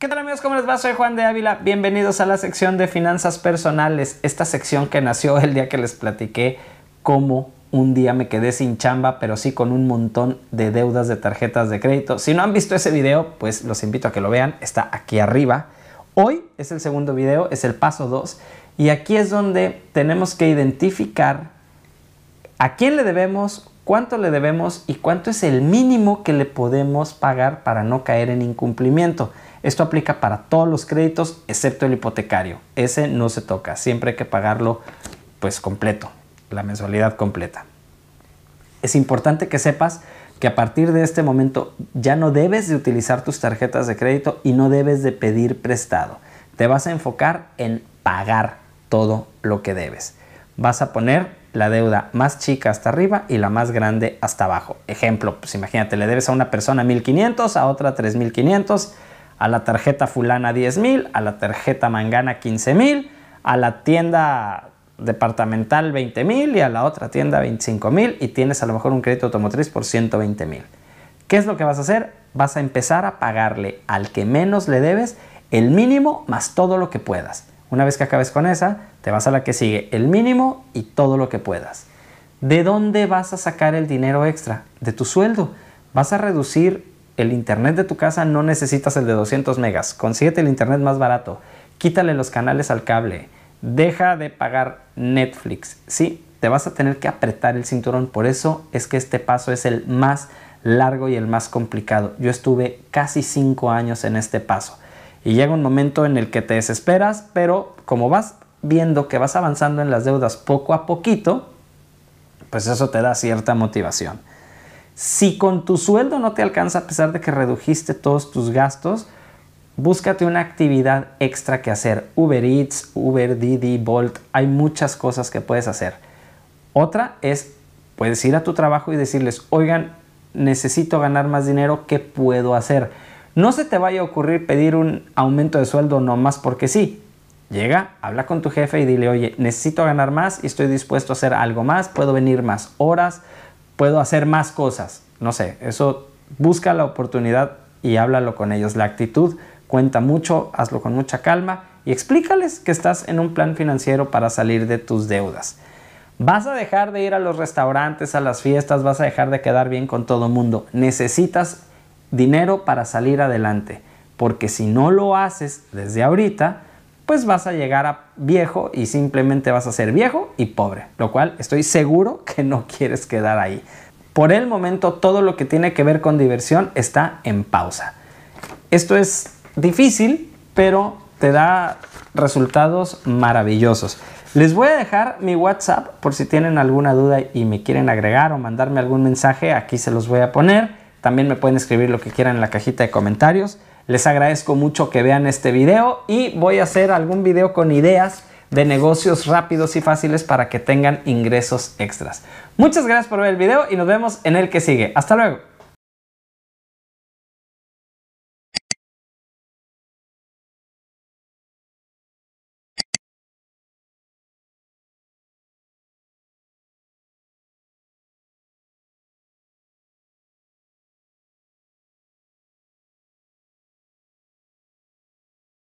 ¿Qué tal amigos? ¿Cómo les va? Soy Juan de Ávila. Bienvenidos a la sección de finanzas personales. Esta sección que nació el día que les platiqué cómo un día me quedé sin chamba, pero sí con un montón de deudas de tarjetas de crédito. Si no han visto ese video, pues los invito a que lo vean. Está aquí arriba. Hoy es el segundo video, es el paso 2. Y aquí es donde tenemos que identificar a quién le debemos, cuánto le debemos y cuánto es el mínimo que le podemos pagar para no caer en incumplimiento. Esto aplica para todos los créditos excepto el hipotecario. Ese no se toca, siempre hay que pagarlo pues completo, la mensualidad completa. Es importante que sepas que a partir de este momento ya no debes de utilizar tus tarjetas de crédito y no debes de pedir prestado. Te vas a enfocar en pagar todo lo que debes. Vas a poner la deuda más chica hasta arriba y la más grande hasta abajo. Ejemplo, pues imagínate, le debes a una persona 1500, a otra 3500 a la tarjeta fulana 10 mil, a la tarjeta mangana 15 mil, a la tienda departamental 20 mil y a la otra tienda 25 mil y tienes a lo mejor un crédito automotriz por 120 mil. ¿Qué es lo que vas a hacer? Vas a empezar a pagarle al que menos le debes el mínimo más todo lo que puedas. Una vez que acabes con esa, te vas a la que sigue, el mínimo y todo lo que puedas. ¿De dónde vas a sacar el dinero extra? De tu sueldo. Vas a reducir el internet de tu casa no necesitas el de 200 megas. Consíguete el internet más barato. Quítale los canales al cable. Deja de pagar Netflix. Sí, te vas a tener que apretar el cinturón. Por eso es que este paso es el más largo y el más complicado. Yo estuve casi 5 años en este paso. Y llega un momento en el que te desesperas, pero como vas viendo que vas avanzando en las deudas poco a poquito, pues eso te da cierta motivación. Si con tu sueldo no te alcanza a pesar de que redujiste todos tus gastos, búscate una actividad extra que hacer. Uber Eats, Uber Didi, Bolt, hay muchas cosas que puedes hacer. Otra es, puedes ir a tu trabajo y decirles, oigan, necesito ganar más dinero, ¿qué puedo hacer? No se te vaya a ocurrir pedir un aumento de sueldo nomás porque sí. Llega, habla con tu jefe y dile, oye, necesito ganar más y estoy dispuesto a hacer algo más, puedo venir más horas, puedo hacer más cosas. No sé, eso busca la oportunidad y háblalo con ellos. La actitud cuenta mucho, hazlo con mucha calma y explícales que estás en un plan financiero para salir de tus deudas. Vas a dejar de ir a los restaurantes, a las fiestas, vas a dejar de quedar bien con todo el mundo. Necesitas dinero para salir adelante, porque si no lo haces desde ahorita, pues vas a llegar a viejo y simplemente vas a ser viejo y pobre, lo cual estoy seguro que no quieres quedar ahí. Por el momento todo lo que tiene que ver con diversión está en pausa. Esto es difícil, pero te da resultados maravillosos. Les voy a dejar mi WhatsApp por si tienen alguna duda y me quieren agregar o mandarme algún mensaje, aquí se los voy a poner. También me pueden escribir lo que quieran en la cajita de comentarios. Les agradezco mucho que vean este video y voy a hacer algún video con ideas de negocios rápidos y fáciles para que tengan ingresos extras. Muchas gracias por ver el video y nos vemos en el que sigue. Hasta luego.